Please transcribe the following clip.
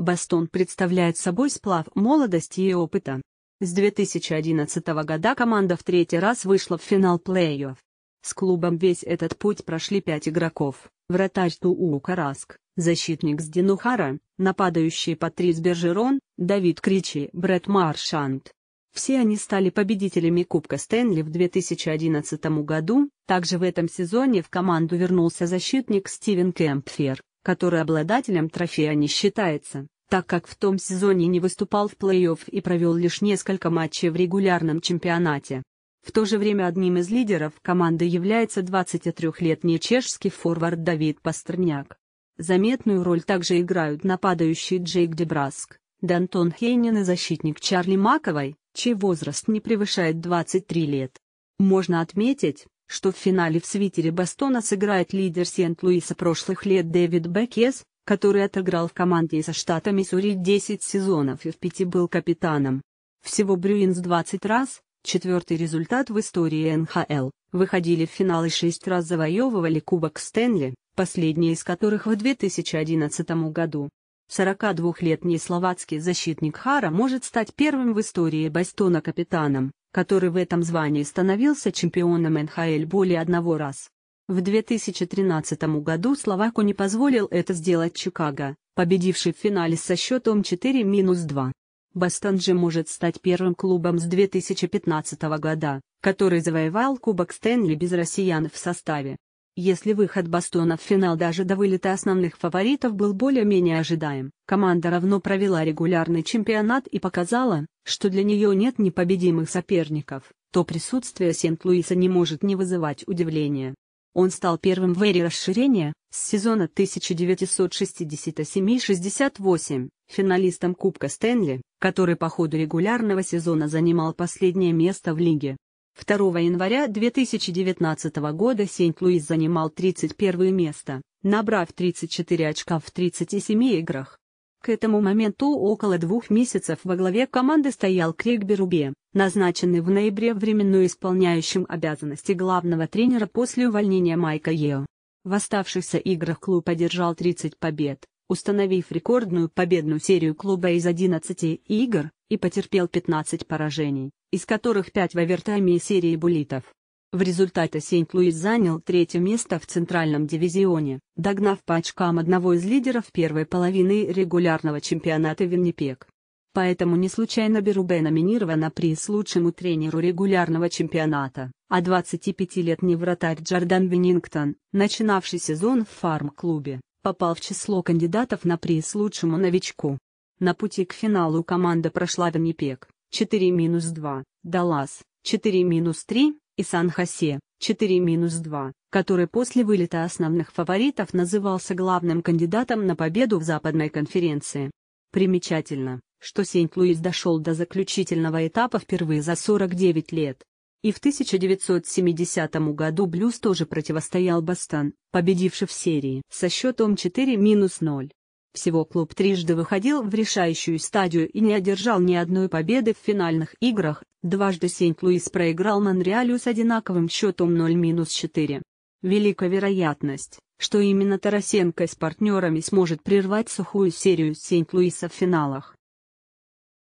Бастон представляет собой сплав молодости и опыта. С 2011 года команда в третий раз вышла в финал плей-офф. С клубом весь этот путь прошли пять игроков. Вратарь Туу Караск, защитник Сденухара, нападающий Патрис Бержерон, Давид Кричи, Брэд Маршант. Все они стали победителями Кубка Стэнли в 2011 году, также в этом сезоне в команду вернулся защитник Стивен Кэмпфер который обладателем трофея не считается, так как в том сезоне не выступал в плей-офф и провел лишь несколько матчей в регулярном чемпионате. В то же время одним из лидеров команды является 23-летний чешский форвард Давид Пастерняк. Заметную роль также играют нападающий Джейк Дебраск, Дантон Хейнин и защитник Чарли Маковой, чей возраст не превышает 23 лет. Можно отметить, что в финале в свитере Бастона сыграет лидер Сент-Луиса прошлых лет Дэвид Беккес, который отыграл в команде со штата Миссури 10 сезонов и в пяти был капитаном. Всего Брюинс 20 раз, четвертый результат в истории НХЛ, выходили в финал и 6 раз завоевывали Кубок Стэнли, последний из которых в 2011 году. 42-летний словацкий защитник Хара может стать первым в истории Бастона капитаном который в этом звании становился чемпионом НХЛ более одного раз. В 2013 году Словаку не позволил это сделать Чикаго, победивший в финале со счетом 4-2. Бостон же может стать первым клубом с 2015 года, который завоевал Кубок Стэнли без россиян в составе. Если выход Бастона в финал даже до вылета основных фаворитов был более-менее ожидаем, команда равно провела регулярный чемпионат и показала, что для нее нет непобедимых соперников, то присутствие Сент-Луиса не может не вызывать удивления. Он стал первым в эре расширения, с сезона 1967-68, финалистом Кубка Стэнли, который по ходу регулярного сезона занимал последнее место в лиге. 2 января 2019 года Сент-Луис занимал 31 место, набрав 34 очка в 37 играх. К этому моменту около двух месяцев во главе команды стоял Крик Берубе, назначенный в ноябре временно исполняющим обязанности главного тренера после увольнения Майка Ео. В оставшихся играх клуб одержал 30 побед, установив рекордную победную серию клуба из 11 игр, и потерпел 15 поражений, из которых 5 в овертайме и серии буллитов. В результате Сент-Луис занял третье место в Центральном дивизионе, догнав по очкам одного из лидеров первой половины регулярного чемпионата Виннипек. Поэтому не случайно Берубе номинирован на приз лучшему тренеру регулярного чемпионата, а 25-летний вратарь Джордан Беннингтон, начинавший сезон в фарм-клубе, попал в число кандидатов на приз лучшему новичку. На пути к финалу команда прошла Виннипек 4-2, Даллас 4-3 и Сан-Хосе 4-2, который после вылета основных фаворитов назывался главным кандидатом на победу в Западной конференции. Примечательно, что Сент-Луис дошел до заключительного этапа впервые за 49 лет. И в 1970 году Блюз тоже противостоял Бастан, победивший в серии со счетом 4-0. Всего клуб трижды выходил в решающую стадию и не одержал ни одной победы в финальных играх, дважды Сент-Луис проиграл Монреалю с одинаковым счетом 0-4. Велика вероятность, что именно Тарасенко с партнерами сможет прервать сухую серию Сент-Луиса в финалах.